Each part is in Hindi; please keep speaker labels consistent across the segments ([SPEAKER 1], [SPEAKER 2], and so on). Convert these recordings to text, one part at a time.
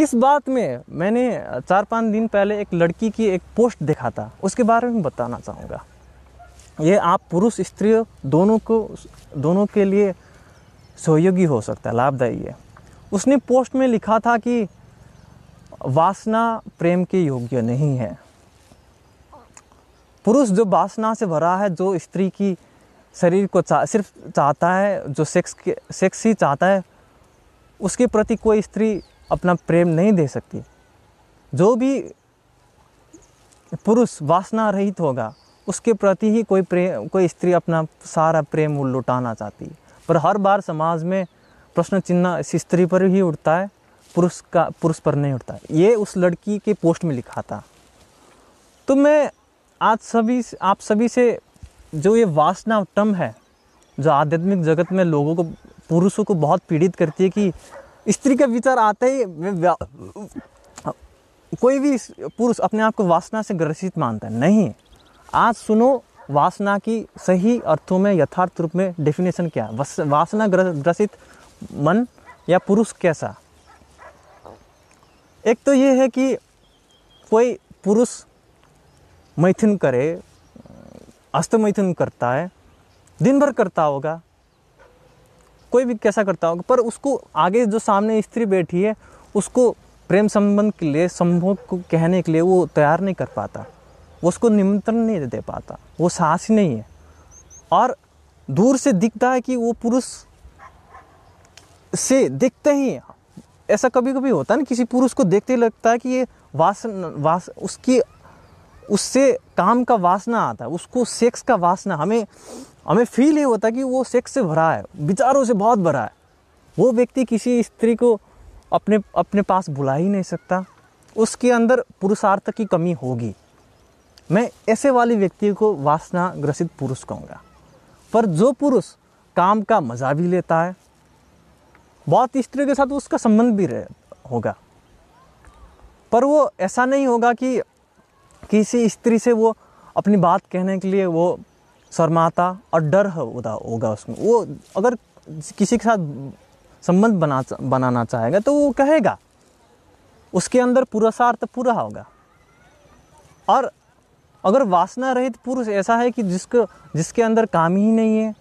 [SPEAKER 1] इस बात में मैंने चार पाँच दिन पहले एक लड़की की एक पोस्ट देखा था उसके बारे में बताना चाहूँगा ये आप पुरुष स्त्री दोनों को दोनों के लिए सहयोगी हो सकता है लाभदायी है उसने पोस्ट में लिखा था कि वासना प्रेम के योग्य नहीं है पुरुष जो वासना से भरा है जो स्त्री की शरीर को चा, सिर्फ चाहता है जो सेक्स के सेक्स ही चाहता है उसके प्रति कोई स्त्री अपना प्रेम नहीं दे सकती जो भी पुरुष वासना रहित होगा उसके प्रति ही कोई प्रेम कोई स्त्री अपना सारा प्रेम वो लुटाना चाहती है पर हर बार समाज में प्रश्न चिन्ह इस स्त्री पर ही उठता है पुरुष का पुरुष पर नहीं उठता ये उस लड़की के पोस्ट में लिखा था तो मैं आज सभी आप सभी से जो ये वासना टम है जो आध्यात्मिक जगत में लोगों को पुरुषों को बहुत पीड़ित करती है कि स्त्री के विचार आते ही कोई भी पुरुष अपने आप को वासना से ग्रसित मानता है नहीं आज सुनो वासना की सही अर्थों में यथार्थ रूप में डेफिनेशन क्या है वासना ग्रसित मन या पुरुष कैसा एक तो ये है कि कोई पुरुष मैथुन करे अस्त मैथुन करता है दिन भर करता होगा कोई भी कैसा करता होगा पर उसको आगे जो सामने स्त्री बैठी है उसको प्रेम संबंध के लिए संभोग को कहने के लिए वो तैयार नहीं कर पाता वो उसको निमंत्रण नहीं दे पाता वो साहस नहीं है और दूर से दिखता है कि वो पुरुष से देखते ही ऐसा कभी कभी होता है ना किसी पुरुष को देखते ही लगता है कि ये वासन वास उसकी उससे काम का वासना आता है उसको सेक्स का वासना हमें हमें फील ये होता कि वो सेक्स से भरा है विचारों से बहुत भरा है वो व्यक्ति किसी स्त्री को अपने अपने पास बुला ही नहीं सकता उसके अंदर पुरुषार्थ की कमी होगी मैं ऐसे वाले व्यक्ति को वासना ग्रसित पुरुष कहूँगा पर जो पुरुष काम का मज़ा भी लेता है बहुत स्त्री के साथ उसका संबंध भी रहे होगा पर वो ऐसा नहीं होगा कि किसी स्त्री से वो अपनी बात कहने के लिए वो शर्माता और डर होता होगा उसमें वो अगर किसी के साथ संबंध बना बनाना चाहेगा तो वो कहेगा उसके अंदर पुरुषार्थ तो पूरा होगा और अगर वासना रहित पुरुष ऐसा है कि जिसको जिसके अंदर काम ही नहीं है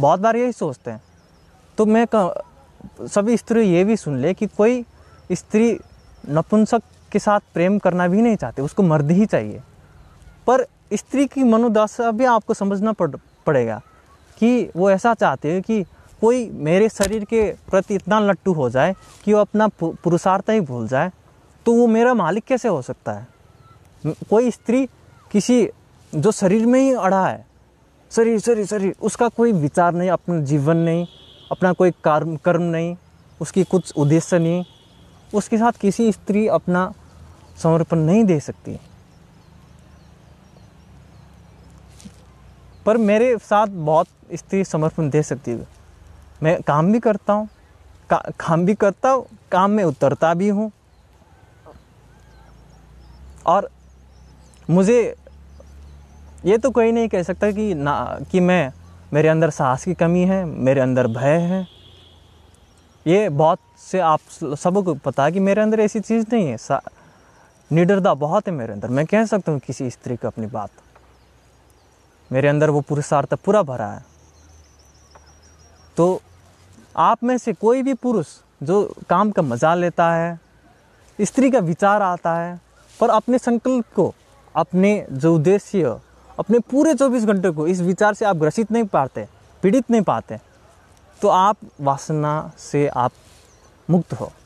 [SPEAKER 1] बहुत बार यही सोचते हैं तो मैं सभी स्त्री ये भी सुन ले कि कोई स्त्री नपुंसक के साथ प्रेम करना भी नहीं चाहते उसको मर्द ही चाहिए पर स्त्री की मनोदशा भी आपको समझना पड़ पड़ेगा कि वो ऐसा चाहते हैं कि कोई मेरे शरीर के प्रति इतना लट्टू हो जाए कि वो अपना पुरुषार्थ ही भूल जाए तो वो मेरा मालिक कैसे हो सकता है कोई स्त्री किसी जो शरीर में ही अड़ा है शरीर शरीर शरीर उसका कोई विचार नहीं अपना जीवन नहीं अपना कोई कर्म कर्म नहीं उसकी कुछ उद्देश्य नहीं उसके साथ किसी स्त्री अपना समर्पण नहीं दे सकती पर मेरे साथ बहुत स्त्री समर्पण दे सकती है मैं काम भी करता हूँ का, काम भी करता हूँ काम में उतरता भी हूँ और मुझे ये तो कोई नहीं कह सकता कि ना कि मैं मेरे अंदर साहस की कमी है मेरे अंदर भय है ये बहुत से आप सबको को पता है कि मेरे अंदर ऐसी चीज़ नहीं है निडरता बहुत है मेरे अंदर मैं कह सकता हूँ किसी स्त्री को अपनी बात मेरे अंदर वो पुरुषार्थ पूरा भरा है तो आप में से कोई भी पुरुष जो काम का मजा लेता है स्त्री का विचार आता है पर अपने संकल्प को अपने जो उद्देश्य अपने पूरे चौबीस घंटे को इस विचार से आप ग्रसित नहीं पाते पीड़ित नहीं पाते तो आप वासना से आप मुक्त हो